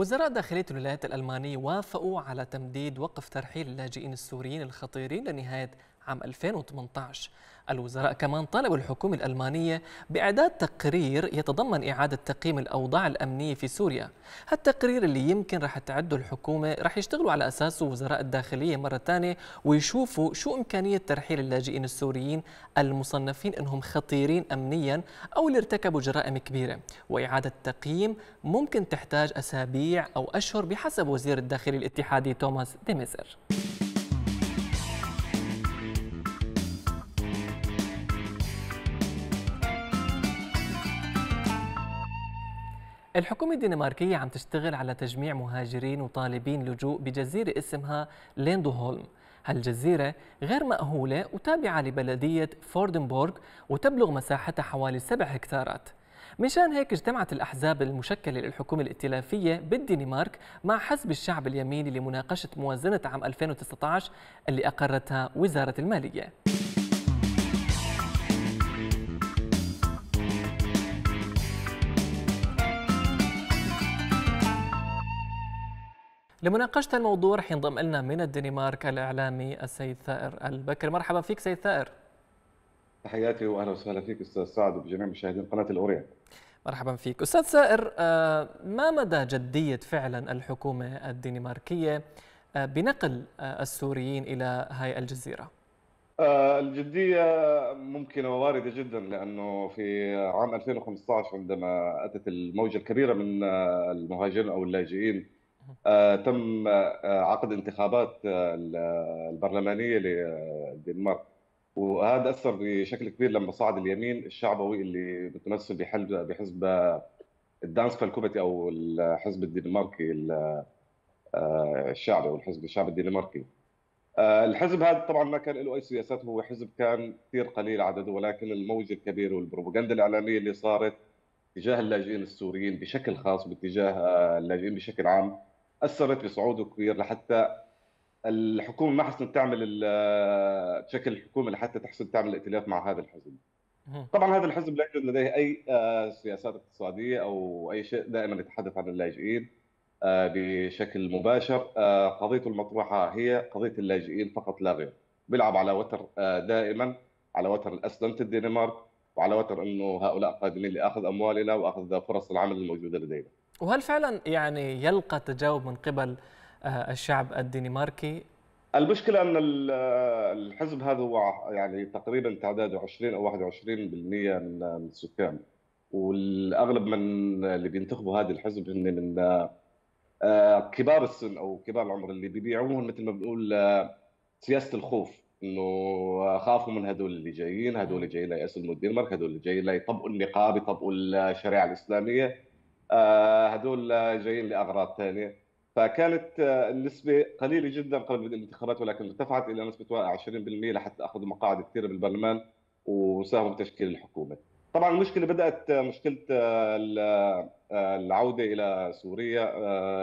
وزراء داخلية الولايات الألمانية وافقوا على تمديد وقف ترحيل اللاجئين السوريين الخطيرين لنهاية عام 2018 الوزراء كمان طالبوا الحكومة الألمانية بإعداد تقرير يتضمن إعادة تقييم الأوضاع الأمنية في سوريا هالتقرير اللي يمكن رح تعده الحكومة رح يشتغلوا على أساسه وزراء الداخلية مرة ثانية ويشوفوا شو إمكانية ترحيل اللاجئين السوريين المصنفين أنهم خطيرين أمنيا أو اللي ارتكبوا جرائم كبيرة وإعادة تقييم ممكن تحتاج أسابيع أو أشهر بحسب وزير الداخلية الاتحادي توماس ديميزر الحكومة الدنماركية عم تشتغل على تجميع مهاجرين وطالبين لجوء بجزيرة اسمها ليندوهولم هالجزيرة غير مأهولة وتابعة لبلدية فوردنبورغ وتبلغ مساحتها حوالي 7 هكتارات مشان هيك اجتمعت الأحزاب المشكلة للحكومة الائتلافية بالدنمارك مع حزب الشعب اليميني لمناقشة موازنة عام 2019 اللي أقرتها وزارة المالية لمناقشة الموضوع رح ينضم لنا من الدنمارك الإعلامي السيد ثائر البكر مرحبا فيك سيد ثائر تحياتي واهلا وسهلا فيك استاذ سعد وبجميع مشاهدين قناه الاورين مرحبا فيك استاذ ثائر آه، ما مدى جديه فعلا الحكومه الدنماركيه آه، بنقل آه، السوريين الى هاي الجزيره الجدية ممكنة وواردة جدا لأنه في عام 2015 عندما أتت الموجة الكبيرة من المهاجرين أو اللاجئين آه، تم آه، عقد انتخابات آه، البرلمانيه للدنمارك وهذا اثر بشكل كبير لما صعد اليمين الشعبوي اللي بتمثل بحلب بحزب الدانس فالكوبتي او الحزب الدنماركي الشعبي او الحزب الشعبي الدنماركي الحزب هذا طبعا ما كان له اي سياسات هو حزب كان كثير قليل عدده ولكن الموجه الكبيره والبروباغندا الاعلاميه اللي صارت تجاه اللاجئين السوريين بشكل خاص باتجاه اللاجئين بشكل عام اثرت بصعوده كبير لحتى الحكومه ما حسنت تعمل بشكل الحكومه لحتى تحسن تعمل ائتلاف مع هذا الحزب. طبعا هذا الحزب لا يوجد لديه اي آه، سياسات اقتصاديه او اي شيء دائما يتحدث عن اللاجئين آه، بشكل مباشر آه، قضيته المطروحه هي قضيه اللاجئين فقط لا غير بيلعب على وتر دائما على وتر الاسلمه الدنمارك وعلى وتر انه هؤلاء قادمين لاخذ اموالنا واخذ فرص العمل الموجوده لدينا وهل فعلا يعني يلقى تجاوب من قبل آه، الشعب الدنماركي المشكلة أن آه، الحزب هذا هو يعني تقريبا تعداده 20 أو 21% آه، من السكان والأغلب من اللي بينتخبوا هذا الحزب هن من كبار السن أو كبار العمر اللي بيبيعوهم مثل ما بنقول سياسة الخوف انه خافوا من هذول اللي جايين هذول اللي جايين ليأسلموا الدنمارك هذول اللي جايين ليطبقوا النقاب يطبقوا الشريعه الاسلاميه آه، هذول جايين لاغراض ثانيه فكانت آه، النسبة قليلة جدا قبل الانتخابات ولكن ارتفعت إلى نسبة 20% لحتى أخذوا مقاعد كثيرة بالبرلمان وساهموا بتشكيل الحكومة. طبعا المشكلة بدأت آه، مشكلة العودة إلى سوريا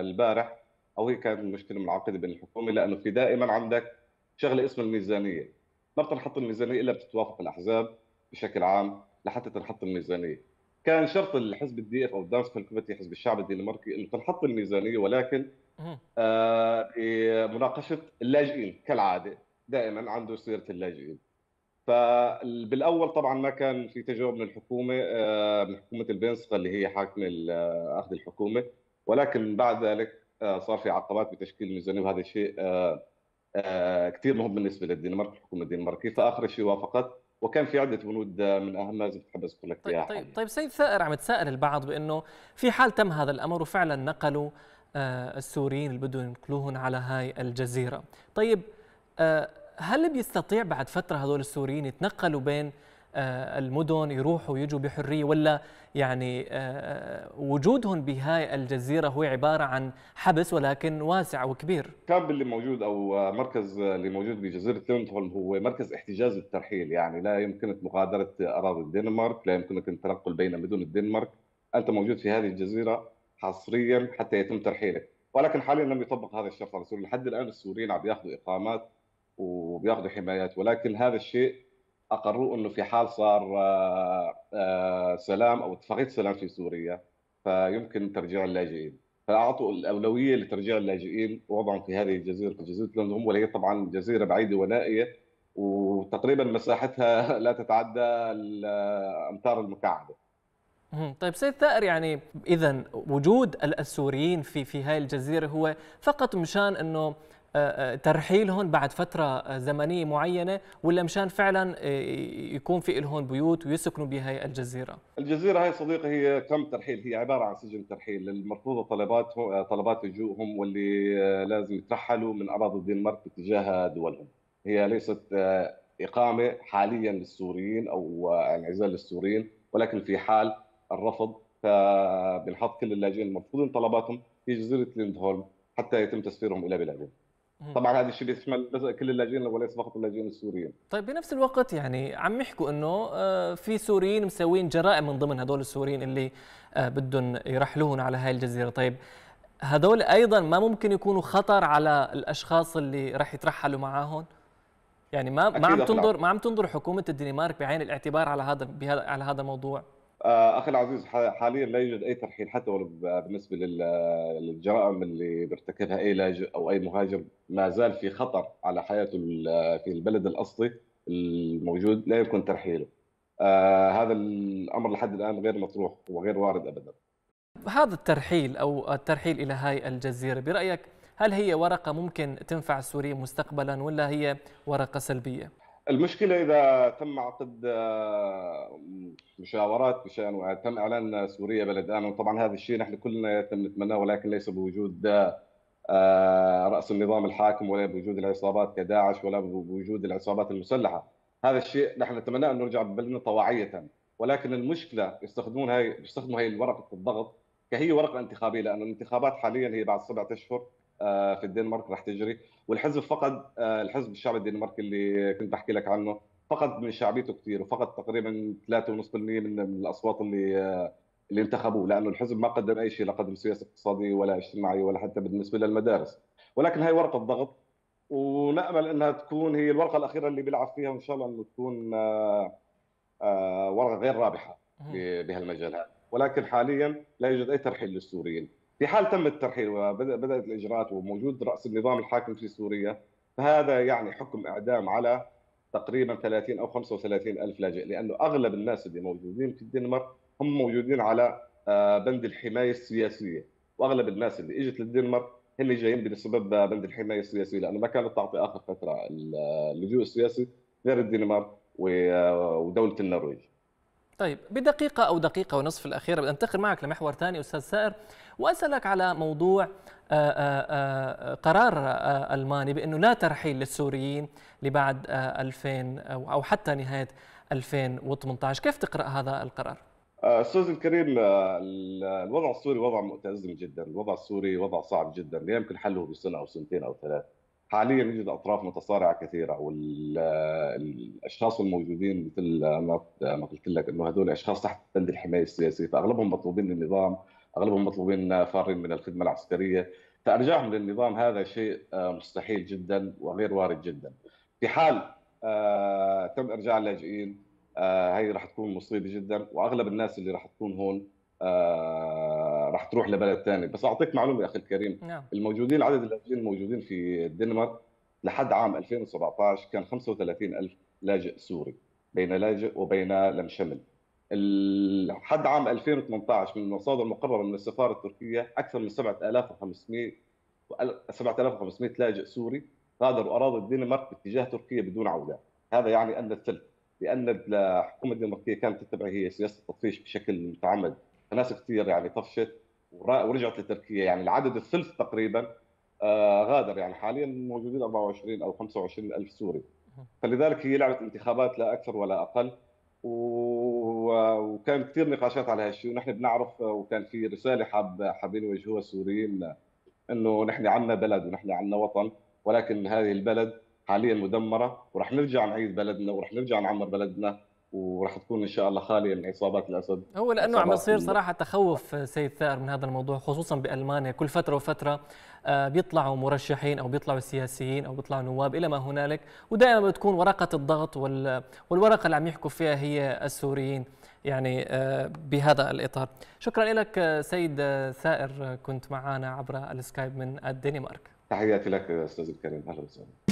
البارح أو هي كانت المشكلة المعقدة بين الحكومة لأنه في دائما عندك شغلة اسمها الميزانية. ما بتنحط الميزانية إلا بتتوافق الأحزاب بشكل عام لحتى تنحط الميزانية. كان شرط الحزب الدي اف او الدانس كونكوفتي حزب الشعب الدنماركي انه تنحط الميزانيه ولكن آه اللاجئين كالعاده دائما عنده سيره اللاجئين فبالاول طبعا ما كان في تجاوب من الحكومه آه من حكومه البنسقه اللي هي حاكمه آه، اخذ الحكومه ولكن بعد ذلك آه صار في عقبات بتشكيل الميزانيه وهذا الشيء آه, آه، كثير مهم بالنسبه للدنمارك الحكومه الدنماركيه فاخر شيء وافقت وكان في عده بنود آه، من اهمها زي تحب اذكر لك طيب, طيب, طيب سيد ثائر عم يتساءل البعض بانه في حال تم هذا الامر وفعلا نقلوا آه، السوريين اللي بدهم ينقلوهم على هاي الجزيره طيب آه، هل بيستطيع بعد فتره هذول السوريين يتنقلوا بين آه، المدن يروحوا ويجوا بحرية ولا يعني آه، آه، وجودهم بهاي الجزيرة هو عبارة عن حبس ولكن واسع وكبير كامب اللي موجود أو مركز اللي موجود بجزيرة ليندهولم هو مركز احتجاز الترحيل يعني لا يمكنك مغادرة أراضي الدنمارك لا يمكنك التنقل بين مدن الدنمارك أنت موجود في هذه الجزيرة حصريا حتى يتم ترحيلك ولكن حاليا لم يطبق هذا الشرط على سوريا لحد الان السوريين عم بياخذوا اقامات وبياخذوا حمايات ولكن هذا الشيء اقروا انه في حال صار آه، آه، سلام او اتفاقيه سلام في سوريا فيمكن ترجيع اللاجئين فاعطوا الاولويه لترجيع اللاجئين ووضعهم في هذه الجزيره في جزيره لندن وهي طبعا جزيره بعيده ونائيه وتقريبا مساحتها لا تتعدى الامتار المكعبه طيب سيد ثائر يعني اذا وجود السوريين في في هاي الجزيره هو فقط مشان انه آه، آه، ترحيلهم بعد فترة آه، زمنية معينة ولا مشان فعلا يكون في لهم بيوت ويسكنوا بهي الجزيرة الجزيرة هاي صديقي هي كم ترحيل هي عبارة عن سجن ترحيل للمرفوضة طلباتهم طلبات لجوءهم واللي لازم يترحلوا من أراضي الدنمارك تجاه دولهم هي ليست إقامة حاليا للسوريين أو انعزال للسوريين ولكن في حال الرفض فبنحط كل اللاجئين المرفوضين طلباتهم في جزيرة ليندهولم حتى يتم تسفيرهم إلى بلادهم طبعا هذا الشيء بيشمل كل اللاجئين وليس فقط اللاجئين السوريين طيب بنفس الوقت يعني عم يحكوا انه آه، في سوريين مسوين جرائم من ضمن هدول السوريين اللي آه، بدهم يرحلوهم على هاي الجزيره طيب هدول ايضا ما ممكن يكونوا خطر على الاشخاص اللي راح يترحلوا معاهم يعني ما ما عم تنظر ما عم تنظر حكومه الدنمارك بعين الاعتبار على هذا على هذا الموضوع آه، اخي العزيز حاليا لا يوجد اي ترحيل حتى ولو بالنسبه للجرائم اللي بيرتكبها اي لاجئ او اي مهاجر ما زال في خطر على حياته في البلد الاصلي الموجود لا يمكن ترحيله. آه، هذا الامر لحد الان غير مطروح وغير وارد ابدا. هذا الترحيل او الترحيل الى هاي الجزيره برايك هل هي ورقه ممكن تنفع السوريين مستقبلا ولا هي ورقه سلبيه؟ المشكله اذا تم عقد آه، مشاورات بشان وتم اعلان سوريا بلد امن طبعا هذا الشيء نحن كلنا يتم نتمناه ولكن ليس بوجود آه، آه، راس النظام الحاكم ولا بوجود العصابات كداعش ولا بوجود العصابات المسلحه هذا الشيء نحن نتمناه انه نرجع ببلدنا طواعيه ولكن المشكله يستخدمون هاي يستخدموا هاي ورقه الضغط كهي ورقه انتخابيه لان الانتخابات حاليا هي بعد سبعة اشهر آه، في الدنمارك راح تجري والحزب فقد آه، الحزب الشعبي الدنماركي اللي كنت بحكي لك عنه فقد من شعبيته كثير وفقد تقريبا 3.5% من الاصوات اللي آه، اللي انتخبوه لانه الحزب ما قدم اي شيء لا قدم سياسه اقتصاديه ولا اجتماعيه ولا حتى بالنسبه للمدارس ولكن هي ورقه ضغط ونامل انها تكون هي الورقه الاخيره اللي بيلعب فيها وان شاء الله انه تكون ورقه غير رابحه بهالمجال هذا ولكن حاليا لا يوجد اي ترحيل للسوريين في حال تم الترحيل وبدات الاجراءات وموجود راس النظام الحاكم في سوريا فهذا يعني حكم اعدام على تقريبا 30 او 35 الف لاجئ لانه اغلب الناس اللي موجودين في الدنمارك هم موجودين على آه، بند الحمايه السياسيه واغلب الناس اللي اجت للدنمارك هن جايين بسبب بند الحمايه السياسيه لانه ما كانت تعطي اخر فتره آه، اللجوء السياسي غير الدنمارك آه، ودوله النرويج. طيب بدقيقة أو دقيقة ونصف الأخيرة بدي أنتقل معك لمحور ثاني أستاذ سائر وأسألك على موضوع آه، آه، آه، قرار ألماني بأنه لا ترحيل للسوريين لبعد 2000 أو حتى نهاية 2018 كيف تقرأ هذا القرار؟ استاذ الكريم الوضع السوري وضع متازم جدا، الوضع السوري وضع صعب جدا، لا يمكن حله بسنه او سنتين او ثلاث. حاليا يوجد اطراف متصارعه كثيره والاشخاص الموجودين مثل ما قلت لك انه هذول اشخاص تحت بند الحمايه السياسيه فاغلبهم مطلوبين للنظام اغلبهم مطلوبين فارين من الخدمه العسكريه فارجاعهم للنظام هذا شيء آه، مستحيل جدا وغير وارد جدا في حال آه، تم ارجاع اللاجئين هي آه، راح تكون مصيبه جدا واغلب الناس اللي راح تكون هون رح تروح لبلد ثاني بس اعطيك معلومه يا اخي الكريم نعم. الموجودين عدد اللاجئين الموجودين في الدنمارك لحد عام 2017 كان 35 ألف لاجئ سوري بين لاجئ وبين لم شمل لحد عام 2018 من المصادر المقرره من السفاره التركيه اكثر من 7500 7500 لاجئ سوري غادروا اراضي الدنمارك باتجاه تركيا بدون عوده، هذا يعني ان الثلث لان الحكومه الدنماركيه كانت تتبع هي سياسه التطفيش بشكل متعمد، فناس كثير يعني طفشت ورجعت لتركيا يعني العدد الثلث تقريبا آه، غادر يعني حاليا موجودين 24 او 25 الف سوري فلذلك هي لعبه انتخابات لا اكثر ولا اقل وكان كثير نقاشات على هالشيء ونحن بنعرف آه، وكان في رساله حاب حابين يوجهوها السوريين انه نحن عندنا بلد ونحن عندنا وطن ولكن هذه البلد حاليا مدمره ورح نرجع نعيد بلدنا ورح نرجع نعمر بلدنا وراح تكون ان شاء الله خاليه من اصابات الاسد هو لانه عم يصير صراحه تخوف سيد ثائر من هذا الموضوع خصوصا بالمانيا كل فتره وفتره آه، بيطلعوا مرشحين او بيطلعوا سياسيين او بيطلعوا نواب الى ما هنالك ودائما بتكون ورقه الضغط والورقه اللي عم يحكوا فيها هي السوريين يعني آه، بهذا الاطار شكرا لك آه، سيد ثائر كنت معنا عبر السكايب من الدنمارك تحياتي لك استاذ الكريم اهلا وسهلا